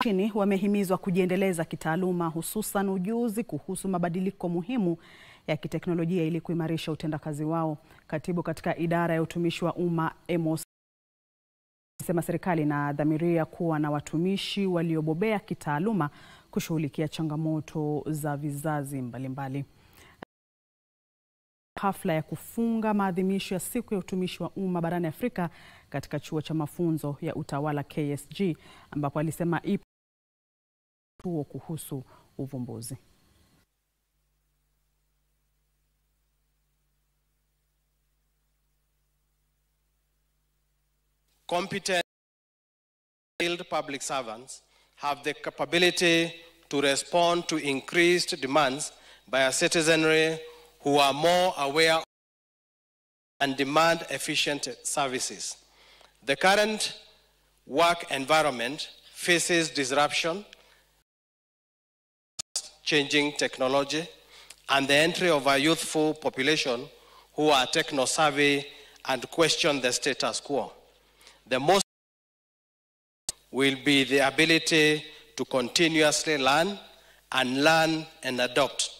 nchini wamehimizwa kujiendeleza kitaaluma, hususan ujuzi kuhusu mabadiliko muhimu ya kiteknolojia ili kuimarisha utendakazi wao. Katibu katika idara ya utumishi wa umma Amos sema serikali inadhamiria kuwa na watumishi waliobobea kitaaluma kushughulikia changamoto za vizazi mbalimbali. Hafla ya kufunga maadhimisho ya siku ya utumishi wa umma barani Afrika katika chuo cha mafunzo ya utawala KSG ambapo alisema ipo tuo kuhusu uvumbuzi. Competent public servants have the capability to respond to increased demands by a citizenry who are more aware and demand efficient services. The current work environment faces disruption changing technology, and the entry of a youthful population who are techno-savvy and question the status quo. The most will be the ability to continuously learn and learn and adopt.